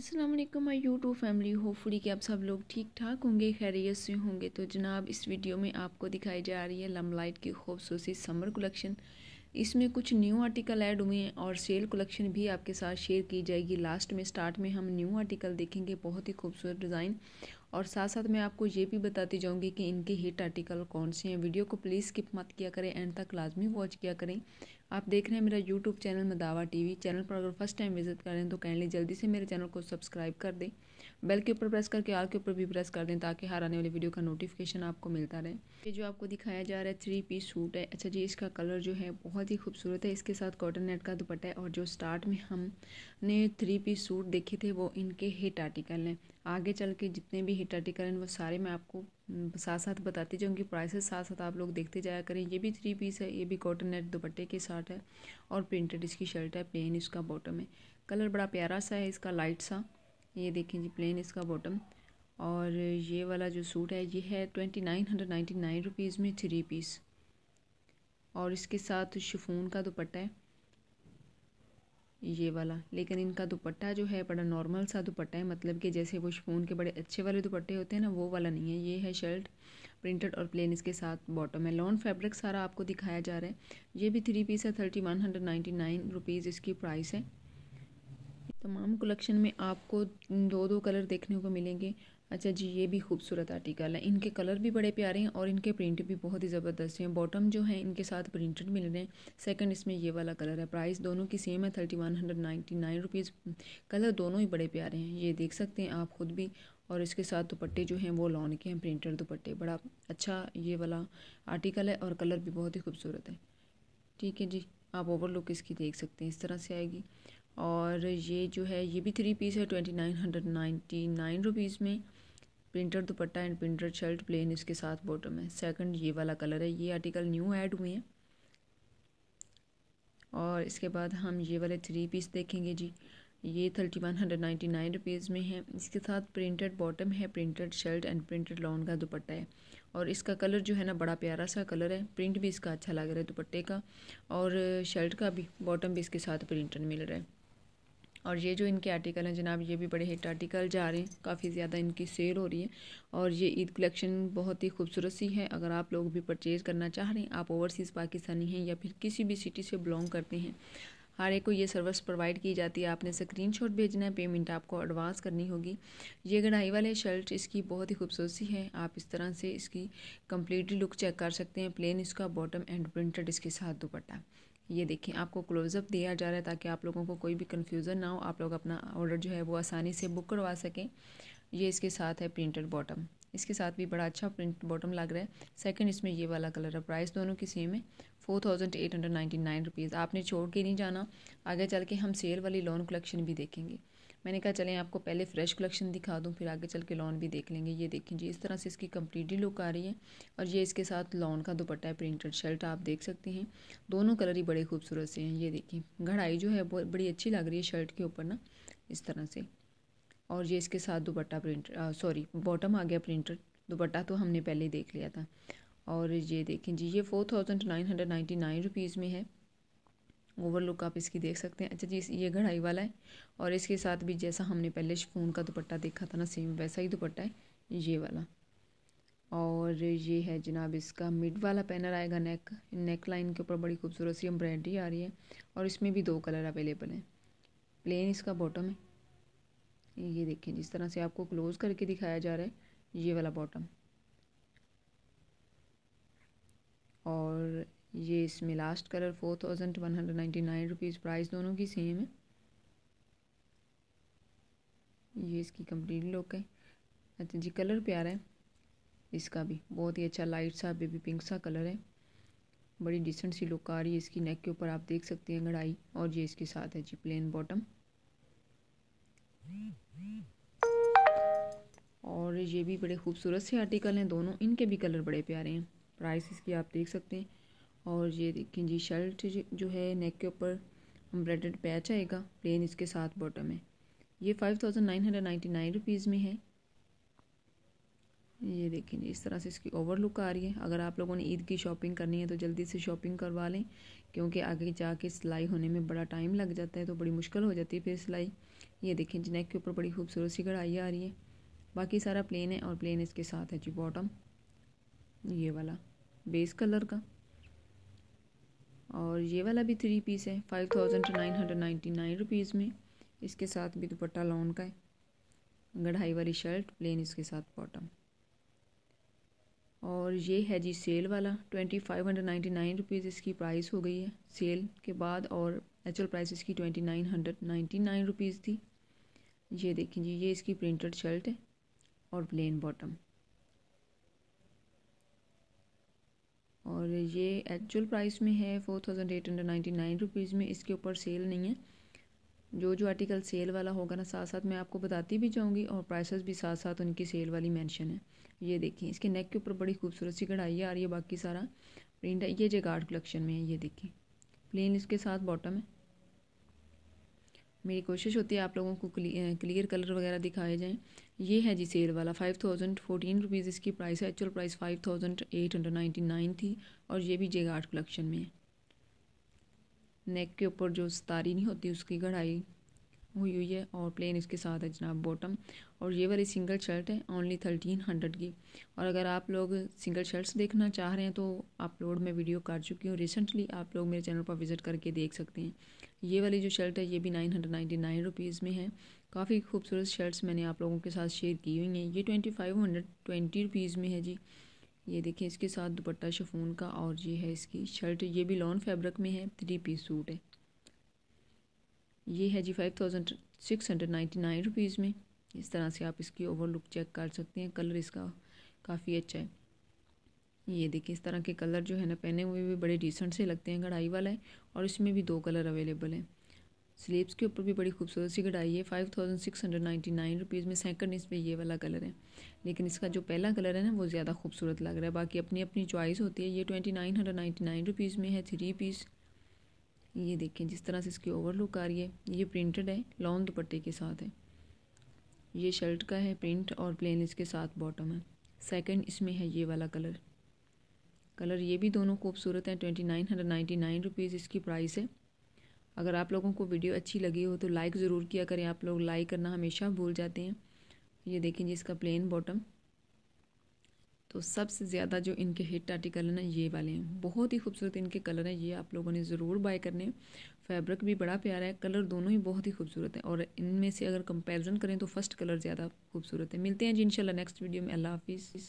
अस्सलाम वालेकुम my YouTube family hopefully कि आप सब लोग ठीक ठाक होंगे खैरियत से होंगे तो जनाब इस वीडियो में आपको दिखाई जा रही है लमलाइट की खूबसूरती समर कलेक्शन इसमें कुछ न्यू आर्टिकल ऐड हुए हैं और सेल कलेक्शन भी आपके साथ शेयर की जाएगी लास्ट में स्टार्ट में हम न्यू आर्टिकल देखेंगे बहुत ही खूबसूरत डिज़ाइन और साथ साथ मैं आपको ये भी बताती जाऊँगी कि इनके हिट आर्टिकल कौन से हैं वीडियो को प्लीज़ स्किप मत किया करें एंड तक लाजमी वॉच किया करें आप देख रहे हैं मेरा यूट्यूब चैनल मदावा टीवी चैनल पर अगर फर्स्ट टाइम विजिट करें तो काइंडली जल्दी से मेरे चैनल को सब्सक्राइब कर दें बेल के ऊपर प्रेस करके आल के ऊपर भी प्रेस कर दें ताकि हर आने वाली वीडियो का नोटिफिकेशन आपको मिलता रहे ये जो आपको दिखाया जा रहा है थ्री पीस सूट है अच्छा जी इसका कलर जो है बहुत ही खूबसूरत है इसके साथ कॉटन नेट का दुपट्टा है और जो स्टार्ट में हमने थ्री पीस सूट देखे थे वो इनके हिट आर्टिकल हैं आगे चल के जितने भी हिट आर्टिकल हैं वो सारे मैं आपको हम्म, साथ साथ बताती जाऊँगी प्राइसेस साथ साथ आप लोग देखते जाया करें ये भी थ्री पीस है ये भी कॉटन नेट दुपट्टे के साथ है और प्रिंटेड इसकी शर्ट है प्लेन इसका बॉटम है कलर बड़ा प्यारा सा है इसका लाइट सा ये देखें जी प्लेन इसका बॉटम और ये वाला जो सूट है ये है twenty nine hundred nine rupees में थ्री पीस और इसके साथ शिफोन का दुपट्टा है ये वाला लेकिन इनका दुपट्टा जो है बड़ा नॉर्मल सा दुपट्टा है मतलब कि जैसे वो शिफोन के बड़े अच्छे वाले दुपट्टे होते हैं ना वो वाला नहीं है ये है शर्ट प्रिंटेड और प्लेन इसके साथ बॉटम है लॉन फैब्रिक सारा आपको दिखाया जा रहा है ये भी थ्री पीस है thirty one hundred ninety nine rupees इसकी प्राइस है तमाम कलेक्शन में आपको दो दो कलर देखने को मिलेंगे अच्छा जी ये भी खूबसूरत आर्टिकल है इनके कलर भी बड़े प्यारे हैं और इनके प्रिंट भी बहुत ही ज़बरदस्त हैं बॉटम जो है इनके साथ प्रिंटेड मिल रहे हैं सेकंड इसमें ये वाला कलर है प्राइस दोनों की सेम है thirty one hundred ninety nine rupees colour दोनों ही बड़े प्यारे हैं ये देख सकते हैं आप खुद भी और इसके साथ दुपट्टे जो हैं वो लॉन के हैं प्रिंटेड दुपट्टे बड़ा अच्छा ये वाला आर्टिकल है और कलर भी बहुत ही खूबसूरत है ठीक है जी आप लुक इसकी देख सकते हैं इस तरह से आएगी और ये जो है ये भी थ्री पीस है twenty nine hundred ninety nine rupees में printer dupatta and printer shirt plain इसके साथ बॉटम है सेकंड ये वाला कलर है ये आर्टिकल न्यू ऐड हुए हैं और इसके बाद हम ये वाले थ्री पीस देखेंगे जी ये thirty one hundred ninety nine rupees में है इसके साथ प्रिंटेड बॉटम है printed shirt and printed lawn का दुपट्टा है और इसका कलर जो है ना बड़ा प्यारा सा कलर है प्रिंट भी इसका अच्छा लग रहा है दुपट्टे का और शर्ट का भी बॉटम भी इसके साथ प्रिंटेड मिल रहा है और ये जो इनके आर्टिकल हैं जनाब ये भी बड़े हिट आर्टिकल जा रहे हैं काफ़ी ज़्यादा इनकी सेल हो रही है और ये ईद कलेक्शन बहुत ही खूबसूरत सी है अगर आप लोग भी परचेज़ करना चाह रहे हैं आप ओवरसीज़ पाकिस्तानी हैं या फिर किसी भी सिटी से बिलोंग करते हैं हर एक को ये सर्विस प्रोवाइड की जाती है आपने शॉट भेजना है पेमेंट आपको एडवांस करनी होगी ये कढ़ाई वाले शर्ट इसकी बहुत ही खूबसूरत सी है आप इस तरह से इसकी कम्प्लीटली लुक चेक कर सकते हैं प्लेन इसका बॉटम एंड प्रिंटेड इसके साथ दुपट्टा ये देखें आपको क्लोज़अप दिया जा रहा है ताकि आप लोगों को कोई भी कन्फ्यूज़न ना हो आप लोग अपना ऑर्डर जो है वो आसानी से बुक करवा सकें ये इसके साथ है प्रिंटेड बॉटम इसके साथ भी बड़ा अच्छा प्रिंट बॉटम लग रहा है सेकंड इसमें ये वाला कलर है प्राइस दोनों की सेम है four thousand eight hundred ninety nine rupees आपने छोड़ के नहीं जाना आगे चल के हम सेल वाली लोन कलेक्शन भी देखेंगे मैंने कहा चलें आपको पहले फ्रेश कलेक्शन दिखा दूँ फिर आगे चल के लॉन भी देख लेंगे ये देखें जी इस तरह से इसकी कम्प्लीटली लुक आ रही है और ये इसके साथ लॉन का दुपट्टा है प्रिंटेड शर्ट आप देख सकते हैं दोनों कलर ही बड़े खूबसूरत से हैं ये देखें घड़ाई जो है बड़ी अच्छी लग रही है शर्ट के ऊपर ना इस तरह से और ये इसके साथ दुपट्टा प्रिंट सॉरी बॉटम आ गया प्रिंटेड दुपट्टा तो हमने पहले देख लिया था और ये देखें जी ये four thousand nine hundred ninety nine rupees में है ओवर लुक आप इसकी देख सकते हैं अच्छा जी ये घड़ाई वाला है और इसके साथ भी जैसा हमने पहले शिफोन का दुपट्टा देखा था ना सेम वैसा ही दुपट्टा है ये वाला और ये है जनाब इसका मिड वाला पैनर आएगा नेक नेक लाइन के ऊपर बड़ी खूबसूरत सी एम्ब्रॉयडरी आ रही है और इसमें भी दो कलर अवेलेबल हैं प्लेन इसका बॉटम है ये देखें जिस तरह से आपको क्लोज़ करके दिखाया जा रहा है ये वाला बॉटम और ये इसमें last colour four thousand one hundred ninety nine rupees price दोनों की सेम है ये इसकी कंप्लीट लुक है अच्छा जी कलर प्यारा है इसका भी बहुत ही अच्छा लाइट सा बेबी पिंक सा कलर है बड़ी डिसेंट सी लुक आ रही है इसकी नेक के ऊपर आप देख सकते हैं कढ़ाई और ये इसके साथ है जी प्लेन बॉटम और ये भी बड़े खूबसूरत से आर्टिकल हैं दोनों इनके भी कलर बड़े प्यारे हैं प्राइस इसकी आप देख सकते हैं और ये देखें जी शर्ट जो है नेक के ऊपर एम्ब्रॉयडर्ड पैच आएगा प्लेन इसके साथ बॉटम है ये five thousand nine hundred ninety nine rupees में है ये देखें जी इस तरह से इसकी ओवर लुक आ रही है अगर आप लोगों ने ईद की शॉपिंग करनी है तो जल्दी से शॉपिंग करवा लें क्योंकि आगे जाके सिलाई होने में बड़ा टाइम लग जाता है तो बड़ी मुश्किल हो जाती है फिर सिलाई ये देखें जी नेक के ऊपर बड़ी खूबसूरत सी कढ़ाई आ रही है बाकी सारा प्लेन है और प्लेन इसके साथ है जी बॉटम ये वाला बेस कलर का और ये वाला भी थ्री पीस है five thousand nine hundred ninety nine rupees में इसके साथ भी दुपट्टा लॉन का है गढ़ाई वाली शर्ट प्लेन इसके साथ बॉटम और ये है जी सेल वाला twenty five hundred ninety nine rupees इसकी प्राइस हो गई है सेल के बाद और एक्चुअल प्राइस इसकी twenty nine hundred ninety nine rupees थी ये देखें जी ये इसकी प्रिंटेड शर्ट है और प्लेन बॉटम और ये एक्चुअल प्राइस में है four thousand eight hundred ninety nine rupees में इसके ऊपर सेल नहीं है जो जो आर्टिकल सेल वाला होगा ना साथ साथ मैं आपको बताती भी जाऊँगी और प्राइसेस भी साथ साथ उनकी सेल वाली मेंशन है ये देखिए इसके नेक के ऊपर बड़ी खूबसूरत सी कढ़ाई है और ये बाकी सारा प्रिंट है ये गार्ड कलेक्शन में है ये देखिए प्लेन इसके साथ बॉटम है मेरी कोशिश होती है आप लोगों को क्लियर कलर वगैरह दिखाए जाएँ ये है जी सेल वाला फाइव थाउजेंड फोर्टीन रुपीज़ इसकी प्राइस है actual price five thousand eight hundred ninety nine थी और ये भी जेगार्ड कलेक्शन में है नेक के ऊपर जो सतारी नहीं होती उसकी कढ़ाई हुई हुई है और प्लेन इसके साथ है जनाब बॉटम और ये वाली सिंगल शर्ट है ओनली थर्टीन हंड्रेड की और अगर आप लोग सिंगल शर्ट्स देखना चाह रहे हैं तो अपलोड में वीडियो कर चुकी हूँ रिसेंटली आप लोग मेरे चैनल पर विज़िट करके देख सकते हैं ये वाली जो शर्ट है ये भी nine hundred ninety nine rupees में है काफ़ी खूबसूरत शर्ट्स मैंने आप लोगों के साथ शेयर की हुई हैं ये twenty five hundred twenty rupees में है जी ये देखिए इसके साथ दुपट्टा शफून का और ये है इसकी शर्ट ये भी लॉन फैब्रिक में है थ्री पीस सूट है ये है जी five thousand six hundred ninety nine rupees में इस तरह से आप इसकी ओवर लुक चेक कर सकते हैं कलर इसका काफ़ी अच्छा है ये देखिए इस तरह के कलर जो है ना पहने हुए भी बड़े डिसेंट से लगते हैं कढ़ाई वाला है और इसमें भी दो कलर अवेलेबल हैं स्लीव्स के ऊपर भी बड़ी खूबसूरत सी कढ़ाई है five thousand six hundred ninety nine rupees में सेकंड इस पर ये वाला कलर है लेकिन इसका जो पहला कलर है ना वो ज़्यादा खूबसूरत लग रहा है बाकी अपनी अपनी चॉइस होती है ये twenty nine hundred ninety nine rupees में है थ्री पीस ये देखें जिस तरह से इसकी ओवर लुक आ रही है ये प्रिंटेड है लॉन्ग दुपट्टे के साथ है ये शर्ट का है प्रिंट और प्लेन इसके साथ बॉटम है सेकेंड इसमें है ये वाला कलर कलर ये भी दोनों खूबसूरत हैं twenty nine hundred ninety nine rupees इसकी प्राइस है अगर आप लोगों को वीडियो अच्छी लगी हो तो लाइक ज़रूर किया करें आप लोग लाइक करना हमेशा भूल जाते हैं ये देखें जी इसका प्लेन बॉटम तो सबसे ज़्यादा जो इनके हिट आर्टिकल हैं ना ये वाले हैं बहुत ही खूबसूरत इनके कलर हैं ये आप लोगों ने ज़रूर बाय करने फैब्रिक भी बड़ा प्यारा है कलर दोनों ही बहुत ही खूबसूरत है और इनमें से अगर कंपैरिजन करें तो फर्स्ट कलर ज़्यादा खूबसूरत है मिलते हैं जी इंशाल्लाह नेक्स्ट वीडियो में अल्लाह हाफिज़